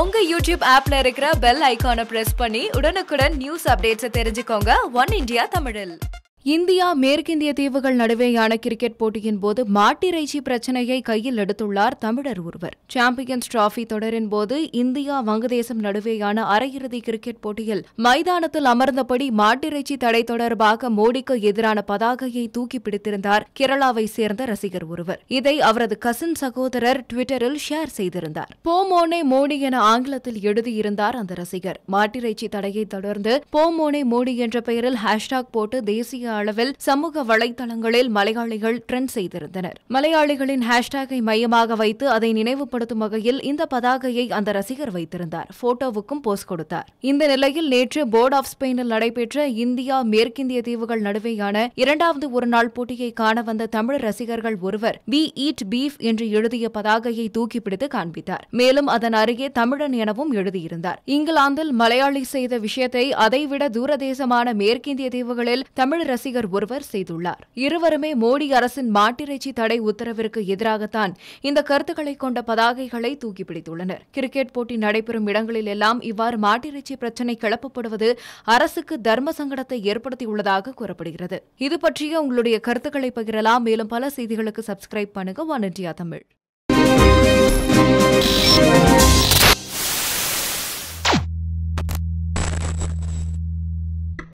உங்க யூடியூப் ஆப்ல இருக்கிற பெல் ஐக்கானை பிரஸ் பண்ணி உடனுக்குடன் நியூஸ் அப்டேட்ஸை தெரிஞ்சுக்கோங்க ஒன் இண்டியா தமிழில் இந்தியா மேற்கிந்திய தீவுகள் நடுவேயான கிரிக்கெட் போட்டியின் போது மாட்டிறைச்சி பிரச்சனையை கையில் எடுத்துள்ளார் தமிழர் ஒருவர் சாம்பியன்ஸ் டிராபி தொடரின் போது இந்தியா வங்கதேசம் நடுவேயான அரையிறுதி கிரிக்கெட் போட்டியில் மைதானத்தில் அமர்ந்தபடி மாட்டிறைச்சி தடை தொடர்பாக மோடிக்கு எதிரான பதாகையை தூக்கி பிடித்திருந்தார் கேரளாவை சேர்ந்த ரசிகர் ஒருவர் இதை அவரது கசின் சகோதரர் டுவிட்டரில் ஷேர் செய்திருந்தார் போமோனே மோடி என ஆங்கிலத்தில் எழுதியிருந்தார் அந்த ரசிகர் மாட்டிறைச்சி தடையை தொடர்ந்து போமோனே மோடி என்ற பெயரில் ஹேஷ்டாக் போட்டு தேசிய அளவில் சமூக வலைதளங்களில் மலையாளிகள் ட்ரெண்ட் செய்திருந்தனர் மலையாளிகளின் ஹேஷ்டேகை மையமாக வைத்து அதை நினைவுபடுத்தும் வகையில் இந்த பதாகையை அந்த ரசிகர் வைத்திருந்தார் போட்டோவுக்கும் போஸ்ட் கொடுத்தார் இந்த நிலையில் நேற்று போர்ட் ஆஃப் ஸ்பெயினில் நடைபெற்ற இந்தியா மேற்கிந்திய தீவுகள் நடுவேயான இரண்டாவது ஒருநாள் போட்டியை காண வந்த தமிழ் ரசிகர்கள் ஒருவர் வி ஈட் பீஃப் என்று எழுதிய பதாகையை தூக்கிப்பிடித்து பிடித்து காண்பித்தார் மேலும் அதன் அருகே தமிழன் எனவும் எழுதியிருந்தார் இங்கிலாந்தில் மலையாளி செய்த விஷயத்தை அதைவிட தூரதேசமான மேற்கிந்திய தீவுகளில் தமிழ் ரசிகர் ஒருவர் செய்துள்ளார் இருவருமே மோடி அரசின் மாட்டிறைச்சி தடை உத்தரவிற்கு எதிராகத்தான் இந்த கருத்துக்களை கொண்ட பதாகைகளை தூக்கி பிடித்துள்ளனர் கிரிக்கெட் போட்டி நடைபெறும் இடங்களில் எல்லாம் இவ்வாறு மாட்டிறைச்சி பிரச்சினை கிளப்பப்படுவது அரசுக்கு தர்ம சங்கடத்தை ஏற்படுத்தியுள்ளதாக கூறப்படுகிறது இது பற்றிய உங்களுடைய கருத்துக்களை பகிரலாம் மேலும் பல செய்திகளுக்கு சப்ஸ்கிரைப் பண்ணுங்க ஒன் இண்டியா தமிழ்